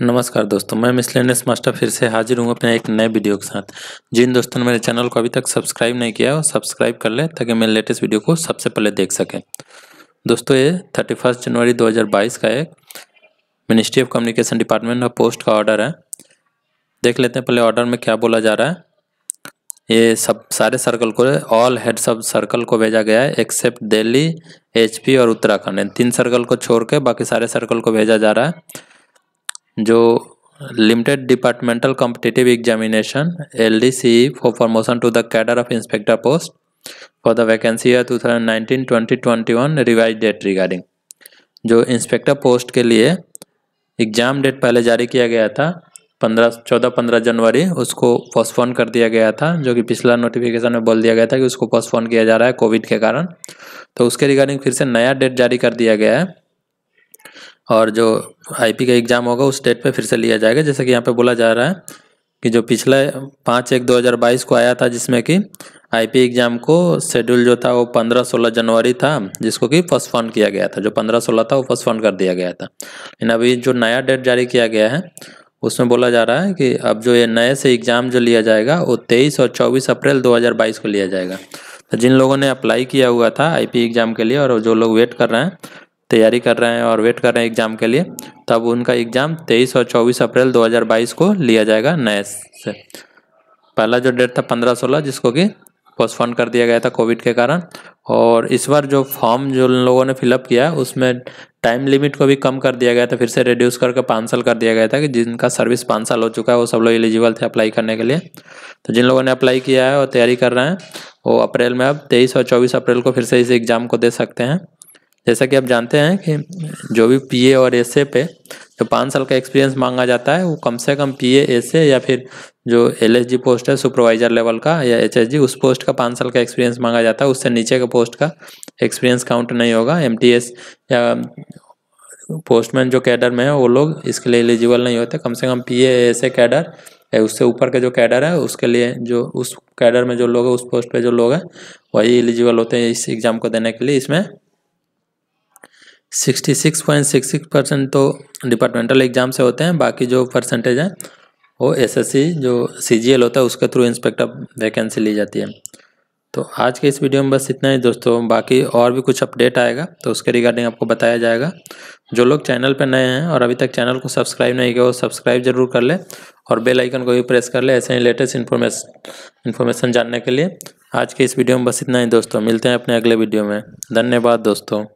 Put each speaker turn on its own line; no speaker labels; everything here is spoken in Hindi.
नमस्कार दोस्तों मैं मिसलेनियस मास्टर फिर से हाजिर हूँ अपने एक नए वीडियो के साथ जिन दोस्तों ने मेरे चैनल को अभी तक सब्सक्राइब नहीं किया है सब्सक्राइब कर लें ताकि मेरे लेटेस्ट वीडियो को सबसे पहले देख सकें दोस्तों ये थर्टी फर्स्ट जनवरी 2022 का एक मिनिस्ट्री ऑफ कम्युनिकेशन डिपार्टमेंट और पोस्ट का ऑर्डर है देख लेते हैं पहले ऑर्डर में क्या बोला जा रहा है ये सब सारे सर्कल को ऑल हेड सब सर्कल को भेजा गया है एक्सेप्ट दिल्ली एचपी और उत्तराखंड इन तीन सर्कल को छोड़ के बाकी सारे सर्कल को भेजा जा रहा है जो limited departmental competitive examination L D C for promotion to the cadre of inspector post for the vacancy year two thousand nineteen twenty twenty one revise date regarding जो इंस्पेक्टर पोस्ट के लिए एग्जाम डेट पहले जारी किया गया था पंद्रह चौदह पंद्रह जनवरी उसको पोस्टपोन कर दिया गया था जो कि पिछला नोटिफिकेशन में बोल दिया गया था कि उसको पोस्टपोन किया जा रहा है कोविड के कारण तो उसके रिगार्डिंग फिर से नया डेट जारी कर दिया गया है और जो आईपी का एग्ज़ाम होगा उस डेट पे फिर से लिया जाएगा जैसे कि यहाँ पे बोला जा रहा है कि जो पिछला पाँच एक 2022 को आया था जिसमें कि आईपी एग्ज़ाम को शेड्यूल जो था वो पंद्रह सोलह जनवरी था जिसको कि पोस्टपोन किया गया था जो पंद्रह सोलह था वो पोस्टपोन कर दिया गया था लेकिन अभी जो नया डेट जारी किया गया है उसमें बोला जा रहा है कि अब जो ये नए से एग्ज़ाम जो लिया जाएगा वो तेईस और चौबीस अप्रैल दो को लिया जाएगा तो जिन लोगों ने अप्लाई किया हुआ था आईपी एग्ज़ाम के लिए और जो लोग वेट कर रहे हैं तैयारी कर रहे हैं और वेट कर रहे हैं एग्जाम के लिए तब उनका एग्जाम 23 और 24 अप्रैल 2022 को लिया जाएगा नए से पहला जो डेट था 15-16 जिसको कि पोस्टफोन कर दिया गया था कोविड के कारण और इस बार जो फॉर्म जो लोगों ने फिलअप किया उसमें टाइम लिमिट को भी कम कर दिया गया था फिर से रिड्यूस करके पाँच साल कर दिया गया था कि जिनका सर्विस पाँच साल हो चुका है वो सब लोग एलिजिबल थे अप्लाई करने के लिए तो जिन लोगों ने अप्लाई किया है और तैयारी कर रहे हैं वो अप्रैल में अब तेईस और चौबीस अप्रैल को फिर से इस एग्ज़ाम को दे सकते हैं जैसा कि आप जानते हैं कि जो भी पीए और एसए पे जो पाँच साल का एक्सपीरियंस मांगा जाता है वो कम से कम पीए एसए या फिर जो एलएसजी पोस्ट है सुपरवाइजर लेवल का या एचएसजी उस पोस्ट का पाँच साल का एक्सपीरियंस मांगा जाता है उससे नीचे के पोस्ट का एक्सपीरियंस काउंट नहीं होगा एस या पोस्टमैन जो कैडर में है वो लोग इसके लिए एलिजिबल नहीं होते कम से कम पी ए कैडर या उससे ऊपर का जो कैडर है उसके लिए जो उस कैडर में जो लोग हैं उस पोस्ट पे जो लोग हैं वही एलिजिबल होते हैं इस एग्ज़ाम को देने के लिए इसमें 66.66 परसेंट तो डिपार्टमेंटल एग्जाम से होते हैं बाकी जो परसेंटेज है वो एसएससी जो सीजीएल होता है उसके थ्रू इंस्पेक्टर वैकेंसी ली जाती है तो आज के इस वीडियो में बस इतना ही दोस्तों बाकी और भी कुछ अपडेट आएगा तो उसके रिगार्डिंग आपको बताया जाएगा जो लोग चैनल पर नए हैं और अभी तक चैनल को सब्सक्राइब नहीं किया वो सब्सक्राइब जरूर कर ले और बेल आइकन को भी प्रेस कर ले ऐसे ही लेटेस्ट इन्फॉर्मेश इन्फॉर्मेशन जानने के लिए आज के इस वीडियो में बस इतना ही दोस्तों मिलते हैं अपने अगले वीडियो में धन्यवाद दोस्तों